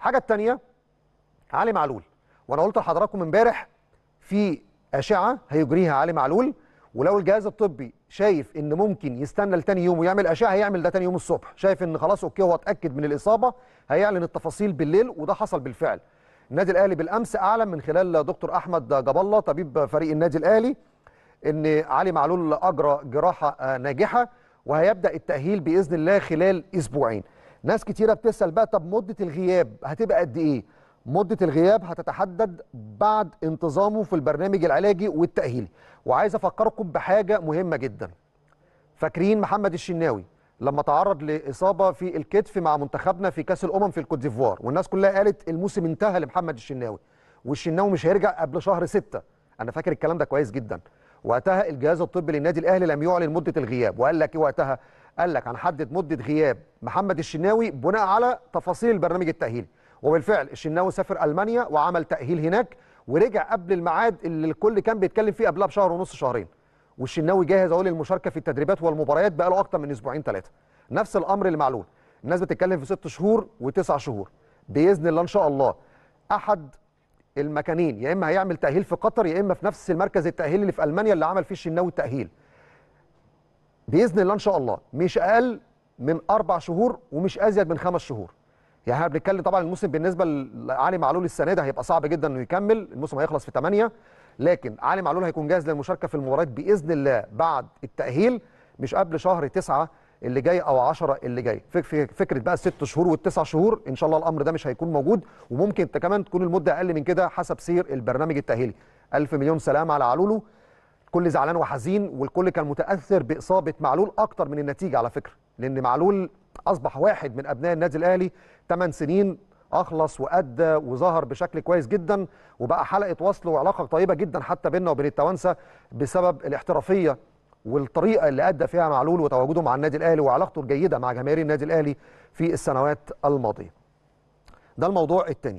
الحاجه الثانيه علي معلول وانا قلت لحضراتكم امبارح في اشعه هيجريها علي معلول ولو الجهاز الطبي شايف ان ممكن يستنى لتاني يوم ويعمل اشعه هيعمل ده تاني يوم الصبح شايف ان خلاص اوكي هو اتاكد من الاصابه هيعلن التفاصيل بالليل وده حصل بالفعل النادي الاهلي بالامس اعلن من خلال دكتور احمد جبله طبيب فريق النادي الاهلي ان علي معلول اجرى جراحه ناجحه وهيبدا التاهيل باذن الله خلال اسبوعين ناس كتيره بتسال بقى طب مده الغياب هتبقى قد ايه مده الغياب هتتحدد بعد انتظامه في البرنامج العلاجي والتاهيلي وعايز افكركم بحاجه مهمه جدا فاكرين محمد الشناوي لما تعرض لاصابه في الكتف مع منتخبنا في كاس الامم في الكوت ديفوار والناس كلها قالت الموسم انتهى لمحمد الشناوي والشناوي مش هيرجع قبل شهر ستة انا فاكر الكلام ده كويس جدا وقتها الجهاز الطبي للنادي الاهلي لم يعلن مده الغياب وقال لك ايه وقتها قال لك هنحدد مده غياب محمد الشناوي بناء على تفاصيل البرنامج التاهيلي وبالفعل الشناوي سافر المانيا وعمل تاهيل هناك ورجع قبل الميعاد اللي الكل كان بيتكلم فيه قبلها بشهر ونص شهرين والشناوي جاهز اهو للمشاركه في التدريبات والمباريات بقاله اكتر من اسبوعين ثلاثه نفس الامر المعلول الناس بتتكلم في ست شهور وتسع شهور باذن الله ان شاء الله احد المكانين يا اما هيعمل تاهيل في قطر يا اما في نفس المركز التاهيلي اللي في المانيا اللي عمل فيه الشناوي التاهيل باذن الله ان شاء الله مش اقل من اربع شهور ومش ازيد من خمس شهور يعني احنا بنتكلم طبعا الموسم بالنسبه لعلي معلول السنه ده هيبقى صعب جدا انه يكمل الموسم هيخلص في 8 لكن علي معلول هيكون جاهز للمشاركه في المباريات باذن الله بعد التاهيل مش قبل شهر 9 اللي جاي او 10 اللي جاي فكره بقى الست شهور والتسع شهور ان شاء الله الامر ده مش هيكون موجود وممكن كمان تكون المده اقل من كده حسب سير البرنامج التاهيلي الف مليون سلام على علولو الكل زعلان وحزين والكل كان متاثر باصابه معلول اكتر من النتيجه على فكره لان معلول اصبح واحد من ابناء النادي الاهلي 8 سنين اخلص وادى وظهر بشكل كويس جدا وبقى حلقه وصل وعلاقه طيبه جدا حتى بيننا وبين التوانسه بسبب الاحترافيه والطريقه اللي ادى فيها معلول وتواجده مع النادي الاهلي وعلاقته الجيده مع جماهير النادي الاهلي في السنوات الماضيه. ده الموضوع الثاني.